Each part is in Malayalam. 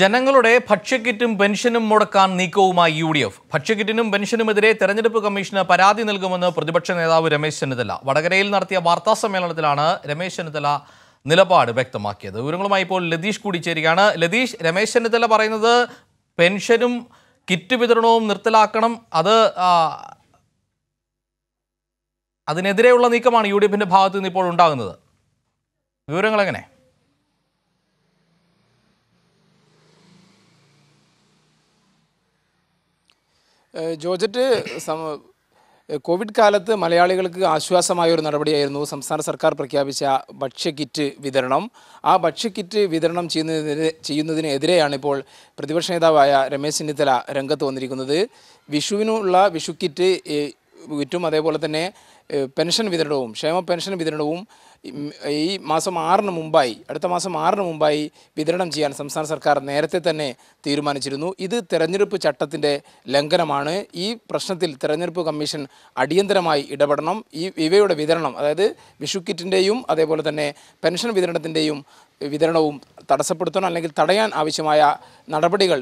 ജനങ്ങളുടെ ഭക്ഷ്യക്കിറ്റും പെൻഷനും മുടക്കാൻ നീക്കവുമായി യു ഡി എഫ് ഭക്ഷ്യക്കിറ്റിനും പെൻഷനുമെതിരെ തെരഞ്ഞെടുപ്പ് കമ്മീഷന് പരാതി നൽകുമെന്ന് പ്രതിപക്ഷ നേതാവ് രമേശ് ചെന്നിത്തല വടകരയിൽ നടത്തിയ വാർത്താ സമ്മേളനത്തിലാണ് രമേശ് ചെന്നിത്തല നിലപാട് വ്യക്തമാക്കിയത് വിവരങ്ങളുമായി ഇപ്പോൾ ലതീഷ് കൂടിച്ചേരുകയാണ് ലതീഷ് രമേശ് ചെന്നിത്തല പറയുന്നത് പെൻഷനും കിറ്റ് വിതരണവും നിർത്തലാക്കണം അത് അതിനെതിരെയുള്ള നീക്കമാണ് യു ഡി എഫിൻ്റെ ഭാഗത്തുനിന്ന് ഇപ്പോൾ ഉണ്ടാകുന്നത് വിവരങ്ങൾ എങ്ങനെ ജോജറ്റ് കോവിഡ് കാലത്ത് മലയാളികൾക്ക് ആശ്വാസമായ ഒരു നടപടിയായിരുന്നു സംസ്ഥാന സർക്കാർ പ്രഖ്യാപിച്ച ഭക്ഷ്യക്കിറ്റ് വിതരണം ആ ഭക്ഷ്യക്കിറ്റ് വിതരണം ചെയ്യുന്നതിന് ചെയ്യുന്നതിനെതിരെയാണ് ഇപ്പോൾ പ്രതിപക്ഷ നേതാവായ രമേശ് ചെന്നിത്തല രംഗത്ത് വന്നിരിക്കുന്നത് വിഷുവിനുള്ള വിഷുക്കിറ്റ് വിറ്റും അതേപോലെ തന്നെ പെൻഷൻ വിതരണവും ക്ഷേമ പെൻഷൻ വിതരണവും ഈ മാസം ആറിന് മുമ്പായി അടുത്ത മാസം ആറിന് മുമ്പായി വിതരണം ചെയ്യാൻ സംസ്ഥാന സർക്കാർ നേരത്തെ തന്നെ തീരുമാനിച്ചിരുന്നു ഇത് തെരഞ്ഞെടുപ്പ് ചട്ടത്തിൻ്റെ ലംഘനമാണ് ഈ പ്രശ്നത്തിൽ തെരഞ്ഞെടുപ്പ് കമ്മീഷൻ അടിയന്തരമായി ഇടപെടണം ഈ ഇവയുടെ വിതരണം അതായത് വിഷുക്കിറ്റിൻ്റെയും അതേപോലെ തന്നെ പെൻഷൻ വിതരണത്തിൻ്റെയും വിതരണവും തടസ്സപ്പെടുത്തണം അല്ലെങ്കിൽ തടയാൻ ആവശ്യമായ നടപടികൾ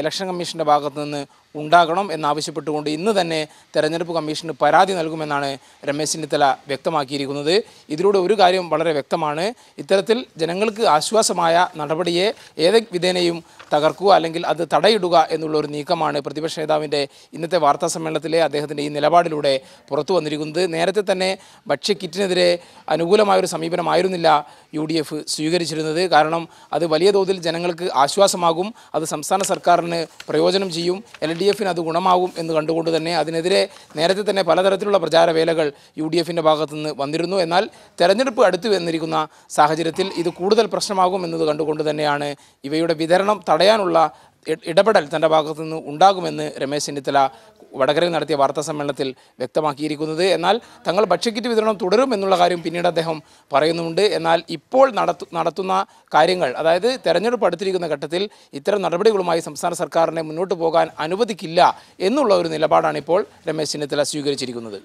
ഇലക്ഷൻ കമ്മീഷൻ്റെ ഭാഗത്തു നിന്ന് ഉണ്ടാകണം എന്നാവശ്യപ്പെട്ടുകൊണ്ട് ഇന്ന് തന്നെ തെരഞ്ഞെടുപ്പ് കമ്മീഷന് പരാതി നൽകുമെന്നാണ് രമേശ് ചെന്നിത്തല വ്യക്തമാക്കിയിരിക്കുന്നത് ഇതിലൂടെ ഒരു കാര്യം വളരെ വ്യക്തമാണ് ഇത്തരത്തിൽ ജനങ്ങൾക്ക് ആശ്വാസമായ നടപടിയെ ഏത് വിധേനയും തകർക്കുക അല്ലെങ്കിൽ അത് തടയിടുക എന്നുള്ള ഒരു നീക്കമാണ് പ്രതിപക്ഷ നേതാവിൻ്റെ ഇന്നത്തെ വാർത്താ സമ്മേളനത്തിലെ അദ്ദേഹത്തിൻ്റെ ഈ നിലപാടിലൂടെ പുറത്തു വന്നിരിക്കുന്നത് നേരത്തെ തന്നെ ഭക്ഷ്യക്കിറ്റിനെതിരെ അനുകൂലമായൊരു സമീപനമായിരുന്നില്ല യു ഡി എഫ് സ്വീകരിച്ചിരുന്നത് കാരണം അത് വലിയ തോതിൽ ജനങ്ങൾക്ക് ആശ്വാസമാകും അത് സംസ്ഥാന സർക്കാരിന് പ്രയോജനം ചെയ്യും എൽ ഡി എഫിന് അത് ഗുണമാകും എന്ന് കണ്ടുകൊണ്ട് തന്നെ അതിനെതിരെ നേരത്തെ തന്നെ പലതരത്തിലുള്ള വേലകൾ യു ഡി എഫിൻ്റെ ഭാഗത്തുനിന്ന് വന്നിരുന്നു എന്നാൽ തെരഞ്ഞെടുപ്പ് അടുത്തു വന്നിരിക്കുന്ന സാഹചര്യത്തിൽ ഇത് കൂടുതൽ പ്രശ്നമാകും എന്നത് കണ്ടുകൊണ്ട് തന്നെയാണ് ഇവയുടെ വിതരണം തടയാനുള്ള ഇടപെടൽ തൻ്റെ ഭാഗത്തു നിന്ന് ഉണ്ടാകുമെന്ന് രമേശ് ചെന്നിത്തല വടകരയിൽ നടത്തിയ വാർത്താ സമ്മേളനത്തിൽ വ്യക്തമാക്കിയിരിക്കുന്നത് എന്നാൽ തങ്ങൾ ഭക്ഷ്യക്കിറ്റ് വിതരണം തുടരും എന്നുള്ള കാര്യം പിന്നീട് അദ്ദേഹം പറയുന്നുണ്ട് എന്നാൽ ഇപ്പോൾ നടത്തു നടത്തുന്ന കാര്യങ്ങൾ അതായത് തെരഞ്ഞെടുപ്പ് അടുത്തിരിക്കുന്ന ഘട്ടത്തിൽ ഇത്തരം നടപടികളുമായി സംസ്ഥാന സർക്കാരിനെ മുന്നോട്ട് പോകാൻ അനുവദിക്കില്ല എന്നുള്ള ഒരു നിലപാടാണ് ഇപ്പോൾ രമേശ് ചെന്നിത്തല സ്വീകരിച്ചിരിക്കുന്നത്